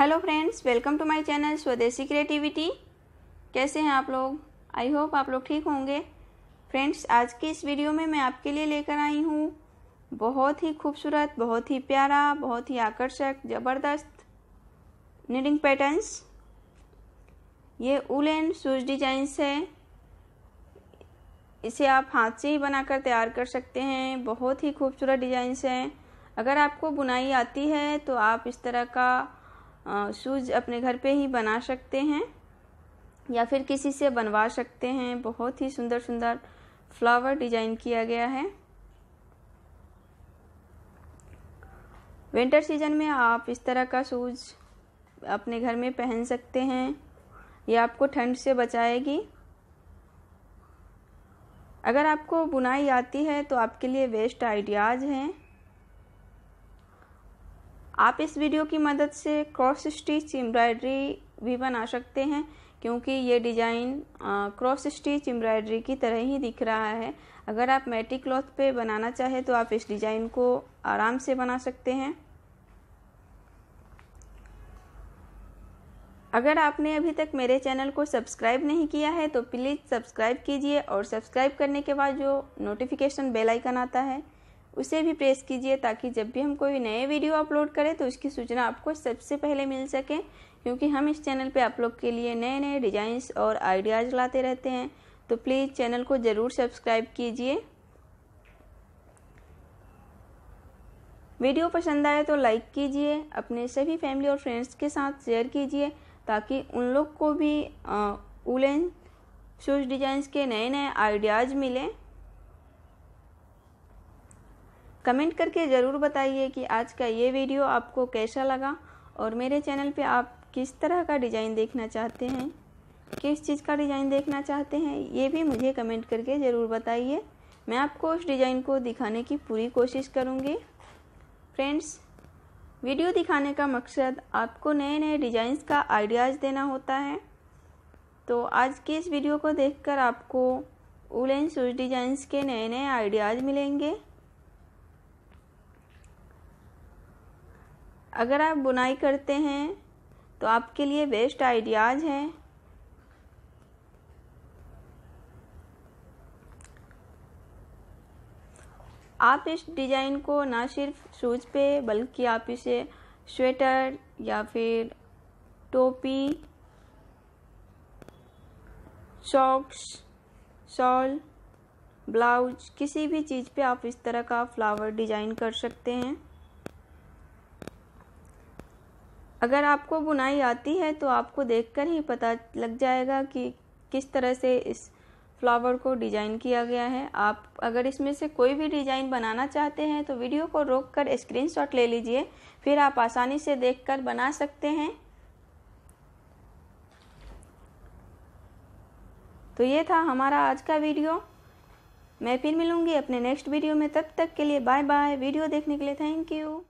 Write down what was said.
hello friends welcome to my channel Swadeshi creativity कैसे हैं आप लोग आई होप आप लोग ठीक होंगे फ्रेंड्स आज की इस वीडियो में मैं आपके लिए लेकर आई हूँ बहुत ही खूबसूरत बहुत ही प्यारा बहुत ही आकर्षक ज़बरदस्त निडिंग पैटर्न्स ये एंड सूज डिजाइंस है इसे आप हाथ से ही बनाकर तैयार कर सकते हैं बहुत ही खूबसूरत डिजाइंस हैं अगर आपको बुनाई आती है तो आप इस तरह का शूज अपने घर पे ही बना सकते हैं या फिर किसी से बनवा सकते हैं बहुत ही सुंदर सुंदर फ्लावर डिजाइन किया गया है विंटर सीजन में आप इस तरह का शूज अपने घर में पहन सकते हैं ये आपको ठंड से बचाएगी अगर आपको बुनाई आती है तो आपके लिए बेस्ट आइडियाज़ हैं आप इस वीडियो की मदद से क्रॉस स्टिच एम्ब्रॉयडरी भी बना सकते हैं क्योंकि ये डिज़ाइन क्रॉस स्टिच एम्ब्रॉयडरी की तरह ही दिख रहा है अगर आप मैटी क्लॉथ पे बनाना चाहें तो आप इस डिज़ाइन को आराम से बना सकते हैं अगर आपने अभी तक मेरे चैनल को सब्सक्राइब नहीं किया है तो प्लीज़ सब्सक्राइब कीजिए और सब्सक्राइब करने के बाद जो नोटिफिकेशन बेल आइकन आता है उसे भी प्रेस कीजिए ताकि जब भी हम कोई नए वीडियो अपलोड करें तो उसकी सूचना आपको सबसे पहले मिल सके क्योंकि हम इस चैनल पे आप लोग के लिए नए नए डिजाइंस और आइडियाज़ लाते रहते हैं तो प्लीज़ चैनल को ज़रूर सब्सक्राइब कीजिए वीडियो पसंद आए तो लाइक कीजिए अपने सभी फैमिली और फ्रेंड्स के साथ शेयर कीजिए ताकि उन लोग को भी उलेन शूज डिजाइंस के नए नए आइडियाज़ मिलें कमेंट करके ज़रूर बताइए कि आज का ये वीडियो आपको कैसा लगा और मेरे चैनल पे आप किस तरह का डिज़ाइन देखना चाहते हैं किस चीज़ का डिज़ाइन देखना चाहते हैं ये भी मुझे कमेंट करके ज़रूर बताइए मैं आपको उस डिज़ाइन को दिखाने की पूरी कोशिश करूँगी फ्रेंड्स वीडियो दिखाने का मकसद आपको नए नए डिज़ाइंस का आइडियाज़ देना होता है तो आज की इस वीडियो को देखकर आपको उल एंड सूज डिज़ाइंस के नए नए आइडियाज़ मिलेंगे अगर आप बुनाई करते हैं तो आपके लिए बेस्ट आइडियाज़ हैं आप इस डिज़ाइन को ना सिर्फ शूज पे बल्कि आप इसे स्वेटर या फिर टोपी सॉक्स शॉल ब्लाउज किसी भी चीज़ पे आप इस तरह का फ्लावर डिज़ाइन कर सकते हैं अगर आपको बुनाई आती है तो आपको देखकर ही पता लग जाएगा कि किस तरह से इस फ्लावर को डिज़ाइन किया गया है आप अगर इसमें से कोई भी डिज़ाइन बनाना चाहते हैं तो वीडियो को रोक कर स्क्रीनशॉट ले लीजिए फिर आप आसानी से देखकर बना सकते हैं तो ये था हमारा आज का वीडियो मैं फिर मिलूँगी अपने नेक्स्ट वीडियो में तब तक के लिए बाय बाय वीडियो देखने के लिए थैंक यू